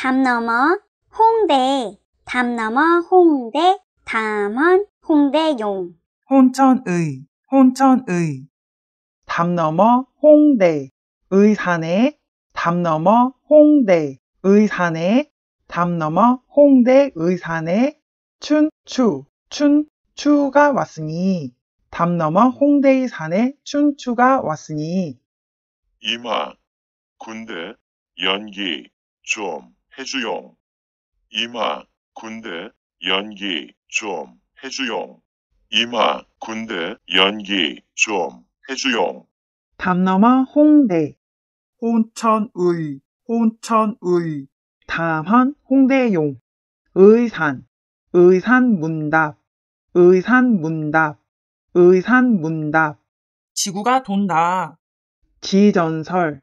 담 넘어 홍대, 담 넘어 홍대, 담원 홍대용. 혼천의, 혼천의. 담 넘어 홍대, 의산에, 담 넘어 홍대, 의산에, 담 넘어 홍대 의산에 춘추, 춘추가 왔으니 담 넘어 홍대의 산에 춘추가 왔으니 이마 군대 연기 좀 해주용. 이마, 군대, 연기 좀 해주용. 이마, 군대, 연기 좀 해주용. 담너마 홍대, 혼천의, 혼천의, 담한 홍대용, 의산, 의산문답, 의산문답, 의산문답. 지구가 돈다. 지전설,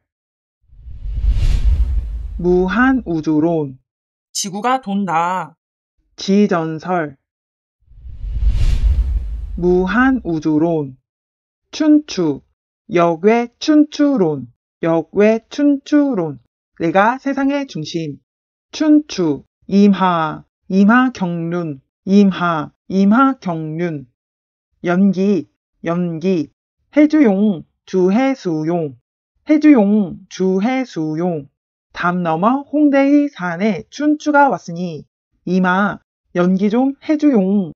무한 우주론 지구가 돈다 지전설 무한 우주론 춘추 역외 춘추론 역외 춘추론 내가 세상의 중심 춘추 임하 임하 경륜 임하 임하 경륜 연기 연기 해주용 주해수용 해주용 주해수용 담 넘어 홍대의 산에 춘추가 왔으니 이마 연기 좀 해주용.